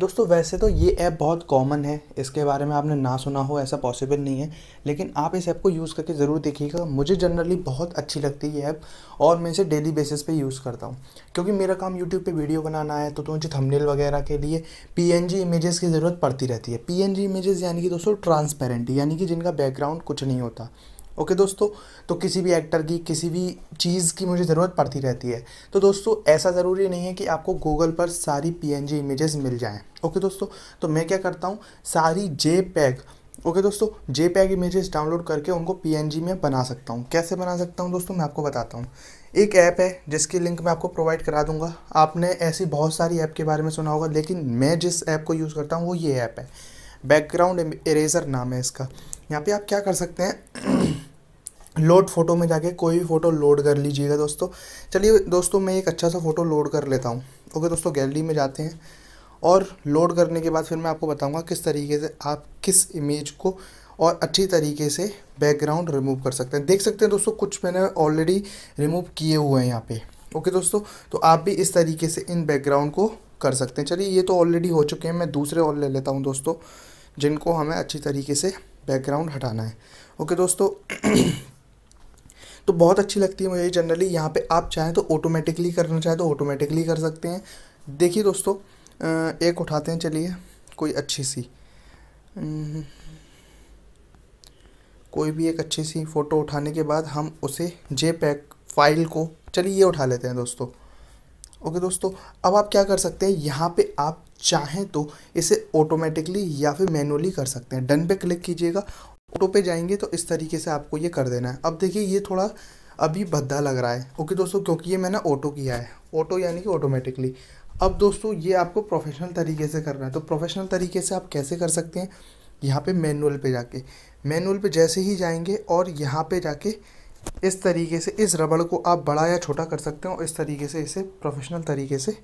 दोस्तों वैसे तो ये ऐप बहुत कॉमन है इसके बारे में आपने ना सुना हो ऐसा पॉसिबल नहीं है लेकिन आप इस ऐप को यूज़ करके ज़रूर देखिएगा मुझे जनरली बहुत अच्छी लगती है ये ऐप और मैं इसे डेली बेसिस पे यूज़ करता हूँ क्योंकि मेरा काम यूट्यूब पे वीडियो बनाना है तो, तो मुझे थंबनेल वगैरह के लिए पी एन जी इमेजेस की ज़रूरत पड़ती रहती है पी एन जी इमेजेस यानी कि दोस्तों ट्रांसपेरेंट यानी कि जिनका बैकग्राउंड कुछ नहीं होता ओके दोस्तों तो किसी भी एक्टर की किसी भी चीज़ की मुझे ज़रूरत पड़ती रहती है तो दोस्तों ऐसा ज़रूरी नहीं है कि आपको गूगल पर सारी पी इमेजेस मिल जाएं ओके दोस्तों तो मैं क्या करता हूँ सारी जे पैग ओके दोस्तों जे पैग इमेजेस डाउनलोड करके उनको पी में बना सकता हूँ कैसे बना सकता हूँ दोस्तों मैं आपको बताता हूँ एक ऐप है जिसकी लिंक मैं आपको प्रोवाइड करा दूंगा आपने ऐसी बहुत सारी ऐप के बारे में सुना होगा लेकिन मैं जिस ऐप को यूज़ करता हूँ वो ये ऐप है बैकग्राउंड इरेजर नाम है इसका यहाँ पे आप क्या कर सकते हैं लोड फ़ोटो में जाके कोई भी फ़ोटो लोड कर लीजिएगा दोस्तों चलिए दोस्तों मैं एक अच्छा सा फ़ोटो लोड कर लेता हूँ ओके दोस्तों गैलरी में जाते हैं और लोड करने के बाद फिर मैं आपको बताऊँगा किस तरीके से आप किस इमेज को और अच्छी तरीके से बैकग्राउंड रिमूव कर सकते हैं देख सकते हैं दोस्तों कुछ मैंने ऑलरेडी रिमूव किए हुए हैं यहाँ पे ओके दोस्तों तो आप भी इस तरीके से इन बैकग्राउंड को कर सकते हैं चलिए ये तो ऑलरेडी हो चुके हैं मैं दूसरे और ले लेता हूँ दोस्तों जिनको हमें अच्छी तरीके से बैकग्राउंड हटाना है ओके दोस्तों तो बहुत अच्छी लगती है मुझे जनरली यहाँ पे आप चाहें तो ऑटोमेटिकली करना चाहें तो ऑटोमेटिकली कर सकते हैं देखिए दोस्तों एक उठाते हैं चलिए कोई अच्छी सी हम्म, कोई भी एक अच्छी सी फ़ोटो उठाने के बाद हम उसे जे फाइल को चलिए ये उठा लेते हैं दोस्तों ओके दोस्तों अब आप क्या कर सकते हैं यहाँ पे आप चाहें तो इसे ऑटोमेटिकली या फिर मैनुअली कर सकते हैं डन पे क्लिक कीजिएगा ऑटो पे जाएंगे तो इस तरीके से आपको ये कर देना है अब देखिए ये थोड़ा अभी भद्दा लग रहा है ओके दोस्तों क्योंकि ये मैंने ऑटो किया है ऑटो यानी कि ऑटोमेटिकली अब दोस्तों ये आपको प्रोफेशनल तरीके से करना है तो प्रोफेशनल तरीके से आप कैसे कर सकते हैं यहाँ पे मैनुअल पे जाके मैनुअल पे जैसे ही जाएंगे और यहाँ पे जाके इस तरीके से इस रबड़ को आप बड़ा या छोटा कर सकते हैं और इस तरीके से इसे प्रोफेशनल तरीके से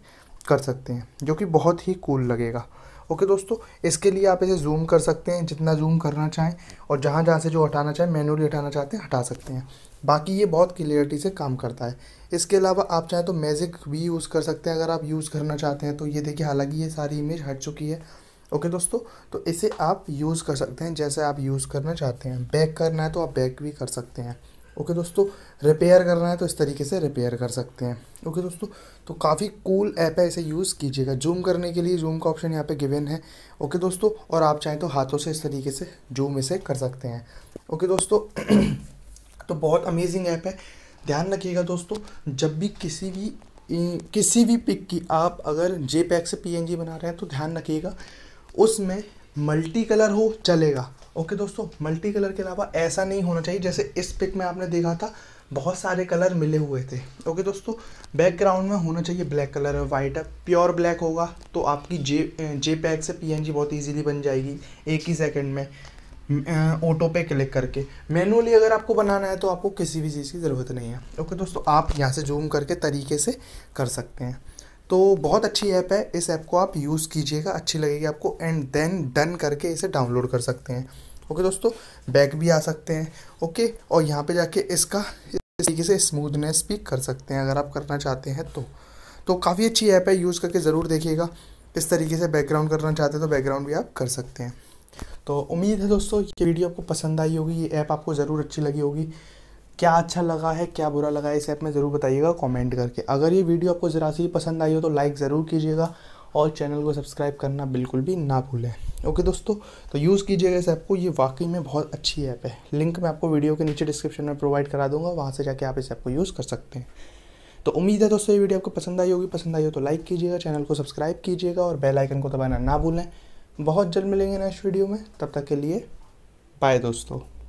कर सकते हैं जो कि बहुत ही कूल लगेगा ओके दोस्तों इसके लिए आप इसे जूम कर सकते हैं जितना जूम करना चाहें और जहाँ जहाँ से जो हटाना चाहें मैनुअली हटाना चाहते हैं हटा सकते हैं बाकी ये बहुत क्लियरिटी से काम करता है इसके अलावा आप चाहें तो मैजिक भी यूज़ कर सकते हैं अगर आप यूज़ करना चाहते हैं तो ये देखिए हालांकि ये सारी इमेज हट चुकी है ओके दोस्तों तो इसे आप यूज़ कर सकते हैं जैसे आप यूज़ करना चाहते हैं बैक करना है तो आप बैक भी कर सकते हैं ओके दोस्तों रिपेयर करना है तो इस तरीके से रिपेयर कर सकते हैं ओके दोस्तों तो काफ़ी कूल ऐप है इसे यूज़ कीजिएगा जूम करने के लिए जूम का ऑप्शन यहाँ पे गिवन है ओके दोस्तों और आप चाहें तो हाथों से इस तरीके से जूम इसे कर सकते हैं ओके दोस्तों तो बहुत अमेजिंग ऐप है ध्यान रखिएगा दोस्तों जब भी किसी भी किसी भी पिक की आप अगर जे से पी बना रहे हैं तो ध्यान रखिएगा उसमें मल्टी कलर हो चलेगा ओके दोस्तों मल्टी कलर के अलावा ऐसा नहीं होना चाहिए जैसे इस पिक में आपने देखा था बहुत सारे कलर मिले हुए थे ओके दोस्तों बैकग्राउंड में होना चाहिए ब्लैक कलर है वाइट है प्योर ब्लैक होगा तो आपकी जे जे पैक से पीएनजी बहुत इजीली बन जाएगी एक ही सेकंड में ऑटो पे क्लिक करके मैनुअली अगर आपको बनाना है तो आपको किसी भी चीज़ की ज़रूरत नहीं है ओके दोस्तों आप यहाँ से जूम करके तरीके से कर सकते हैं तो बहुत अच्छी ऐप है इस ऐप को आप यूज़ कीजिएगा अच्छी लगेगी आपको एंड देन डन करके इसे डाउनलोड कर सकते हैं ओके दोस्तों बैक भी आ सकते हैं ओके और यहाँ पे जाके इसका इस तरीके से स्मूथनेस भी कर सकते हैं अगर आप करना चाहते हैं तो तो काफ़ी अच्छी ऐप है यूज़ करके ज़रूर देखिएगा इस तरीके से बैकग्राउंड करना चाहते हैं तो बैकग्राउंड भी आप कर सकते हैं तो उम्मीद है दोस्तों ये वीडियो आपको पसंद आई होगी ये ऐप आपको ज़रूर अच्छी लगी होगी क्या अच्छा लगा है क्या बुरा लगा है इस ऐप में ज़रूर बताइएगा कमेंट करके अगर ये वीडियो आपको ज़रा सी पसंद आई हो तो लाइक ज़रूर कीजिएगा और चैनल को सब्सक्राइब करना बिल्कुल भी ना भूलें ओके दोस्तों तो यूज़ कीजिएगा इस ऐप को ये वाकई में बहुत अच्छी ऐप है लिंक मैं आपको वीडियो के नीचे डिस्क्रिप्शन में प्रोवाइड करा दूंगा वहाँ से जाके आप इस ऐप को यूज़ कर सकते हैं तो उम्मीद है दोस्तों ये वीडियो आपको पसंद आई होगी पसंद आई हो तो लाइक कीजिएगा चैनल को सब्सक्राइब कीजिएगा और बेल आइकन को दबाना ना भूलें बहुत जल्द मिलेंगे नेक्स्ट वीडियो में तब तक के लिए बाय दोस्तों